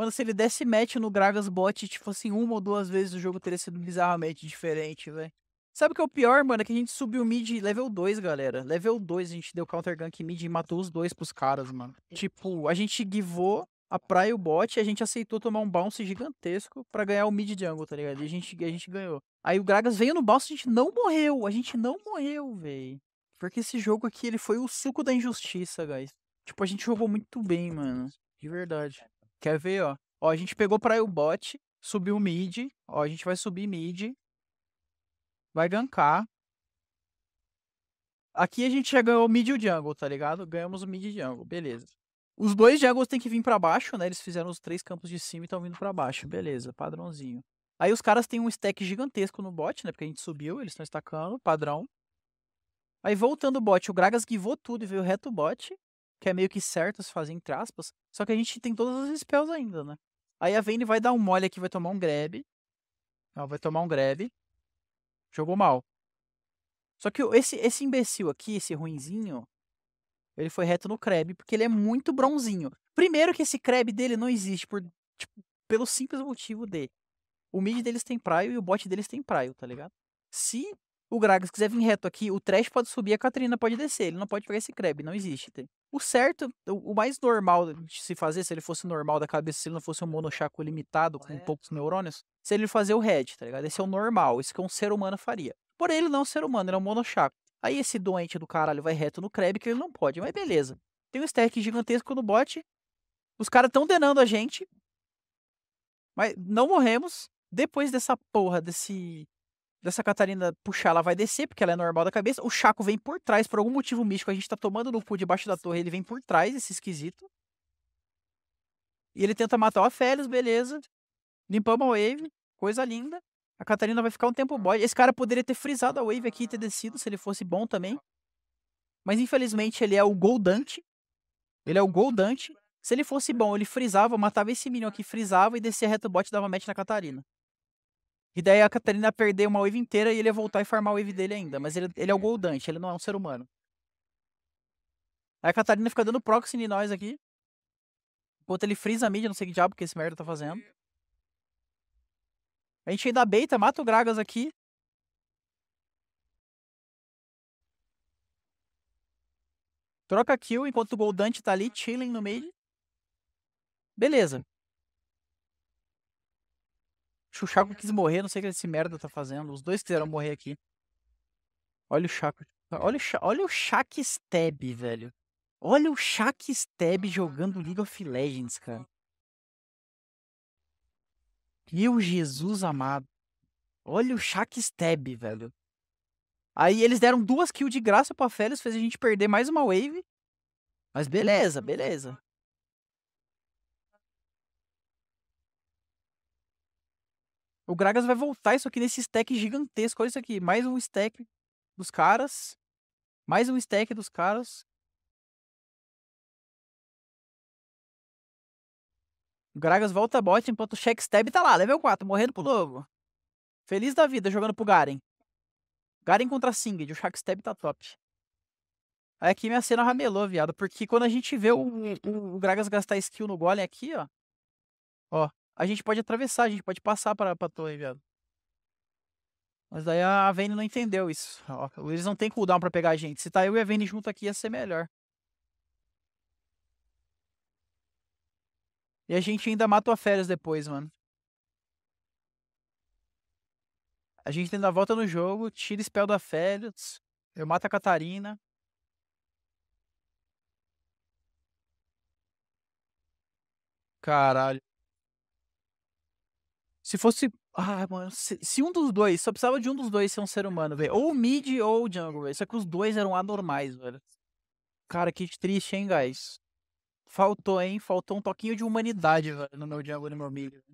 Mano, se ele desse match no Gragas Bot, tipo assim, uma ou duas vezes o jogo teria sido bizarramente diferente, velho. Sabe o que é o pior, mano? É que a gente subiu o mid level 2, galera. Level 2 a gente deu counter gank mid e matou os dois pros caras, mano. Tipo, a gente givou a praia e o bot e a gente aceitou tomar um bounce gigantesco para ganhar o mid jungle, tá ligado? E a gente, a gente ganhou. Aí o Gragas veio no bounce e a gente não morreu. A gente não morreu, velho. Porque esse jogo aqui, ele foi o suco da injustiça, guys. Tipo, a gente jogou muito bem, mano. De verdade. Quer ver, ó? Ó, a gente pegou para o bot, subiu o mid, ó, a gente vai subir mid. Vai gankar. Aqui a gente já ganhou mid e o jungle, tá ligado? Ganhamos o mid e jungle, beleza. Os dois jungles têm que vir para baixo, né? Eles fizeram os três campos de cima e estão vindo para baixo. Beleza, padrãozinho. Aí os caras têm um stack gigantesco no bot, né? Porque a gente subiu, eles estão estacando, padrão. Aí voltando o bot, o Gragas guivou tudo e veio reto o bot que é meio que certo se fazer entre aspas, só que a gente tem todas as spells ainda, né? Aí a Vayne vai dar um mole aqui, vai tomar um grab. Ela vai tomar um grab. Jogou mal. Só que esse, esse imbecil aqui, esse ruinzinho, ele foi reto no Krab, porque ele é muito bronzinho. Primeiro que esse Krab dele não existe, por, tipo, pelo simples motivo de... O mid deles tem praio e o bot deles tem praio, tá ligado? Se o Gragas quiser vir reto aqui, o Trash pode subir, a Catarina pode descer. Ele não pode pegar esse Krab, não existe. O certo, o mais normal de se fazer, se ele fosse normal da cabeça, se ele não fosse um monochaco limitado, com é. poucos neurônios, seria ele fazer o red, tá ligado? Esse é o normal, isso que um ser humano faria. Porém, ele não é um ser humano, ele é um monochaco. Aí esse doente do caralho vai reto no Krab, que ele não pode, mas beleza. Tem um stack gigantesco no bot, os caras estão denando a gente, mas não morremos. Depois dessa porra, desse dessa Catarina puxar, ela vai descer, porque ela é normal da cabeça. O Chaco vem por trás, por algum motivo místico. A gente tá tomando no cu debaixo da torre, ele vem por trás, esse esquisito. E ele tenta matar o Afélios, beleza. Limpamos a wave, coisa linda. A Catarina vai ficar um tempo boy. Esse cara poderia ter frisado a wave aqui e ter descido, se ele fosse bom também. Mas infelizmente ele é o Goldante. Ele é o Goldante. Se ele fosse bom, ele frisava, matava esse minion aqui, frisava e descia reto bot e dava match na Catarina. E daí a Catarina perder uma wave inteira e ele ia voltar e farmar a wave dele ainda. Mas ele, ele é o é. Goldante, ele não é um ser humano. Aí a Catarina fica dando proxy em nós aqui. Enquanto ele frisa a mid, não sei que diabo que esse merda tá fazendo. A gente ainda beita, mata o Gragas aqui. Troca kill enquanto o Goldante tá ali, chilling no mid. Beleza o Chaco quis morrer, não sei o que esse merda tá fazendo. Os dois quiseram morrer aqui. Olha o Chaco. Olha o, Sha... Olha o Shaq Stab, velho. Olha o Shaq Stab jogando League of Legends, cara. Meu Jesus amado. Olha o Shaq Stab, velho. Aí eles deram duas kills de graça pra Félix, fez a gente perder mais uma wave. Mas beleza, beleza. O Gragas vai voltar isso aqui nesse stack gigantesco. Olha isso aqui. Mais um stack dos caras. Mais um stack dos caras. O Gragas volta a bot enquanto o Shackstab tá lá, level 4, morrendo pro lobo. Feliz da vida jogando pro Garen. Garen contra Singed, o Shackstab tá top. Aí aqui minha cena ramelou, viado, porque quando a gente vê o, o, o Gragas gastar skill no golem aqui, ó. Ó, a gente pode atravessar, a gente pode passar para pra torre, viado. Mas daí a Vayne não entendeu isso. Ó, eles não tem cooldown pra pegar a gente. Se tá eu e a Vayne junto aqui, ia ser melhor. E a gente ainda mata a férias depois, mano. A gente ainda volta no jogo, tira o spell da férias. Eu mato a Catarina. Caralho. Se fosse. Ah, mano, se, se, um dos dois, só precisava de um dos dois ser um ser humano, velho. Ou o mid ou o jungle, velho. Só que os dois eram anormais, velho. Cara, que triste, hein, guys. Faltou, hein? Faltou um toquinho de humanidade, velho, no meu jungle e no meu mid.